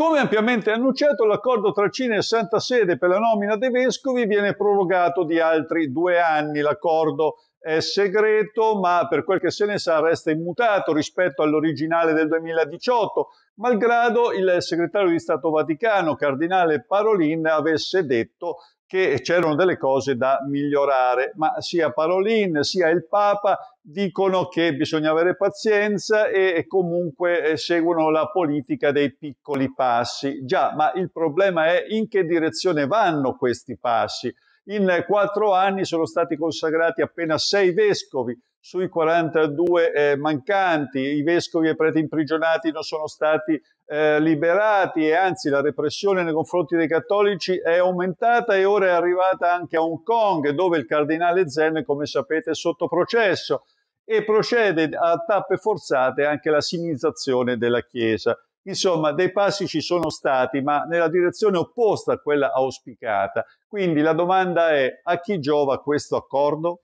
Come ampiamente annunciato, l'accordo tra Cina e Santa Sede per la nomina dei vescovi viene prorogato di altri due anni. L'accordo è segreto, ma per quel che se ne sa resta immutato rispetto all'originale del 2018, malgrado il segretario di Stato Vaticano, Cardinale Parolin, avesse detto che c'erano delle cose da migliorare, ma sia Parolin sia il Papa dicono che bisogna avere pazienza e comunque eh, seguono la politica dei piccoli passi. Già, ma il problema è in che direzione vanno questi passi. In quattro anni sono stati consacrati appena sei vescovi, sui 42 eh, mancanti, i vescovi e i preti imprigionati non sono stati eh, liberati e anzi la repressione nei confronti dei cattolici è aumentata e ora è arrivata anche a Hong Kong dove il cardinale Zen, come sapete, è sotto processo e procede a tappe forzate anche la sinistrazzazione della Chiesa. Insomma, dei passi ci sono stati, ma nella direzione opposta a quella auspicata. Quindi la domanda è a chi giova questo accordo?